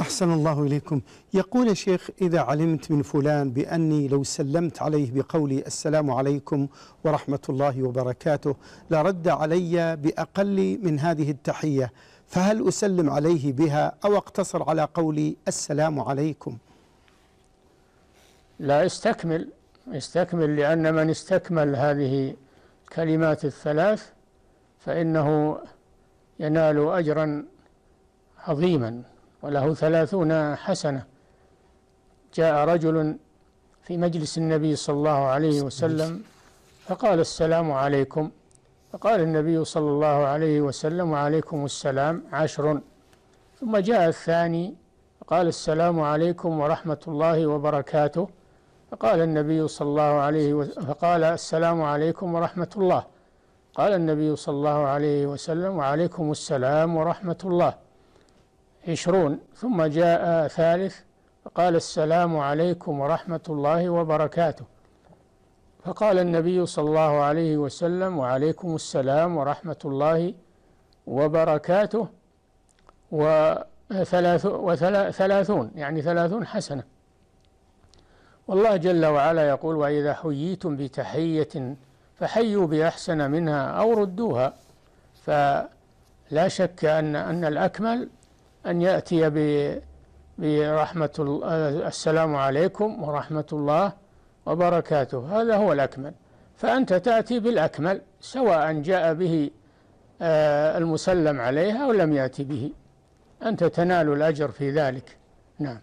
أحسن الله إليكم يقول الشيخ شيخ إذا علمت من فلان بأني لو سلمت عليه بقولي السلام عليكم ورحمة الله وبركاته لرد علي بأقل من هذه التحية فهل أسلم عليه بها أو أقتصر على قولي السلام عليكم لا استكمل استكمل لأن من استكمل هذه الكلمات الثلاث فإنه ينال أجرا عظيما وله ثلاثون حسنة جاء رجل في مجلس النبي صلى الله عليه وسلم فقال السلام عليكم فقال النبي صلى الله عليه وسلم وعليكم السلام عشر ثم جاء الثاني فقال السلام عليكم ورحمة الله وبركاته فقال النبي صلى الله عليه فقال السلام عليكم ورحمة الله قال النبي صلى الله عليه وسلم وعليكم السلام ورحمة الله عشرون ثم جاء ثالث فقال السلام عليكم ورحمة الله وبركاته فقال النبي صلى الله عليه وسلم وعليكم السلام ورحمة الله وبركاته وثلاث وثلاثون يعني ثلاثون حسنة والله جل وعلا يقول وإذا حييتم بتحية فحيوا بأحسن منها أو ردوها فلا شك أن أن الأكمل أن يأتي برحمة السلام عليكم ورحمة الله وبركاته هذا هو الأكمل فأنت تأتي بالأكمل سواء جاء به آه، المسلم عليه أو لم يأتي به أنت تنال الأجر في ذلك نعم